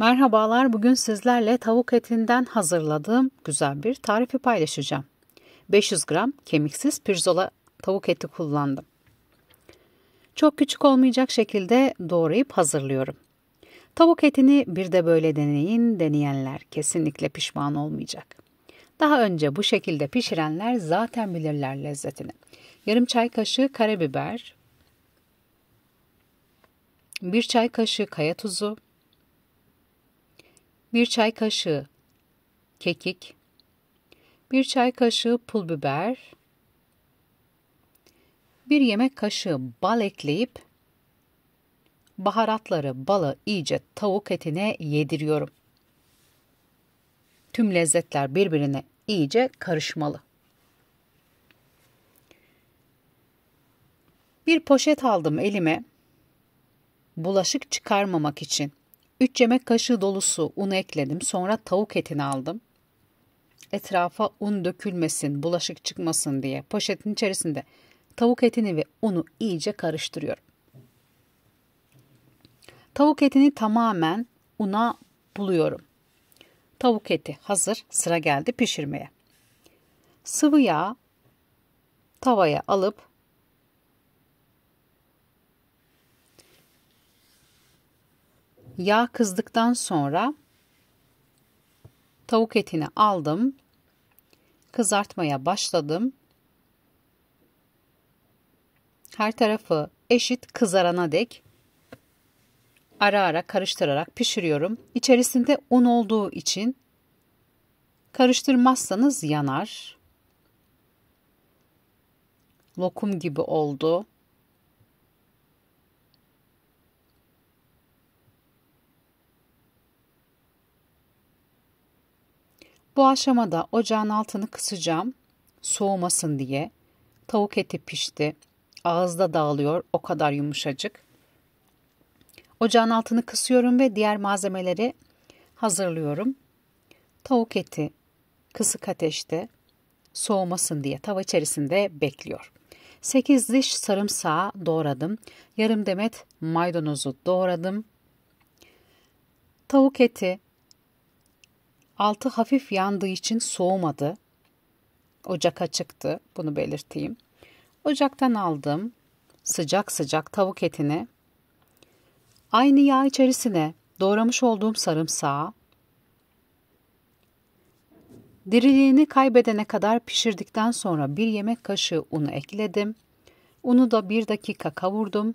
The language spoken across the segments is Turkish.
Merhabalar, bugün sizlerle tavuk etinden hazırladığım güzel bir tarifi paylaşacağım. 500 gram kemiksiz pirzola tavuk eti kullandım. Çok küçük olmayacak şekilde doğrayıp hazırlıyorum. Tavuk etini bir de böyle deneyin, deneyenler kesinlikle pişman olmayacak. Daha önce bu şekilde pişirenler zaten bilirler lezzetini. Yarım çay kaşığı karabiber, bir çay kaşığı kaya tuzu, 1 çay kaşığı kekik, 1 çay kaşığı pul biber, 1 yemek kaşığı bal ekleyip baharatları balı iyice tavuk etine yediriyorum. Tüm lezzetler birbirine iyice karışmalı. Bir poşet aldım elime bulaşık çıkarmamak için. 3 yemek kaşığı dolusu un ekledim. Sonra tavuk etini aldım. Etrafa un dökülmesin, bulaşık çıkmasın diye poşetin içerisinde tavuk etini ve unu iyice karıştırıyorum. Tavuk etini tamamen una buluyorum. Tavuk eti hazır, sıra geldi pişirmeye. Sıvı yağ tavaya alıp Yağ kızdıktan sonra tavuk etini aldım. Kızartmaya başladım. Her tarafı eşit kızarana dek ara ara karıştırarak pişiriyorum. İçerisinde un olduğu için karıştırmazsanız yanar. Lokum gibi oldu. Bu aşamada ocağın altını kısacağım soğumasın diye. Tavuk eti pişti. Ağızda dağılıyor o kadar yumuşacık. Ocağın altını kısıyorum ve diğer malzemeleri hazırlıyorum. Tavuk eti kısık ateşte soğumasın diye tava içerisinde bekliyor. 8 diş sarımsağı doğradım. Yarım demet maydanozu doğradım. Tavuk eti Altı hafif yandığı için soğumadı. Ocak açıktı, bunu belirteyim. Ocaktan aldım sıcak sıcak tavuk etini. Aynı yağ içerisine doğramış olduğum sarımsağı, diriliğini kaybedene kadar pişirdikten sonra bir yemek kaşığı unu ekledim. Unu da bir dakika kavurdum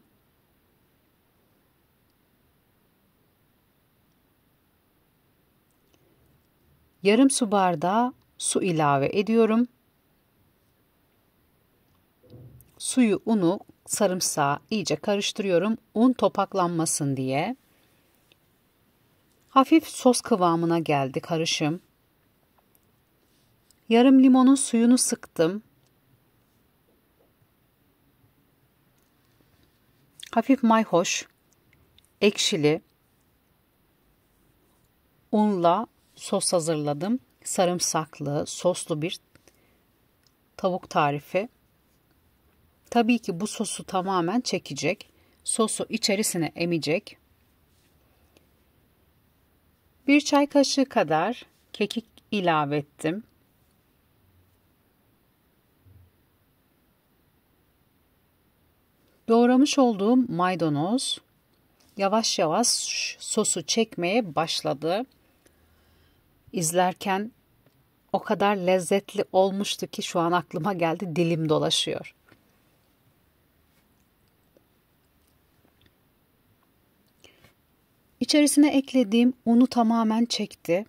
yarım su bardağı su ilave ediyorum. Suyu, unu, sarımsağı iyice karıştırıyorum. Un topaklanmasın diye. Hafif sos kıvamına geldi karışım. Yarım limonun suyunu sıktım. Hafif mayhoş, ekşili, unla sos hazırladım. Sarımsaklı, soslu bir tavuk tarifi. Tabii ki bu sosu tamamen çekecek. Sosu içerisine emecek. Bir çay kaşığı kadar kekik ilave ettim. Doğramış olduğum maydanoz yavaş yavaş sosu çekmeye başladı izlerken o kadar lezzetli olmuştu ki şu an aklıma geldi dilim dolaşıyor. İçerisine eklediğim unu tamamen çekti.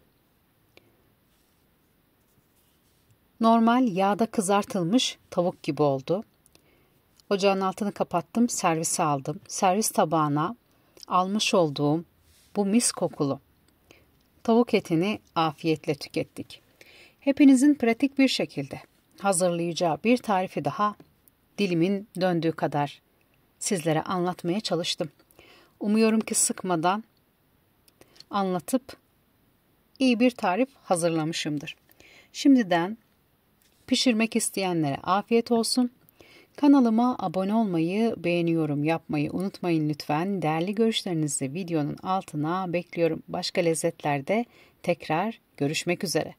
Normal yağda kızartılmış tavuk gibi oldu. Ocağın altını kapattım, servise aldım. Servis tabağına almış olduğum bu mis kokulu tavuk etini afiyetle tükettik. Hepinizin pratik bir şekilde hazırlayacağı bir tarifi daha dilimin döndüğü kadar sizlere anlatmaya çalıştım. Umuyorum ki sıkmadan anlatıp iyi bir tarif hazırlamışımdır. Şimdiden pişirmek isteyenlere afiyet olsun. Kanalıma abone olmayı, beğeniyorum yapmayı unutmayın lütfen. Değerli görüşlerinizi videonun altına bekliyorum. Başka lezzetlerde tekrar görüşmek üzere.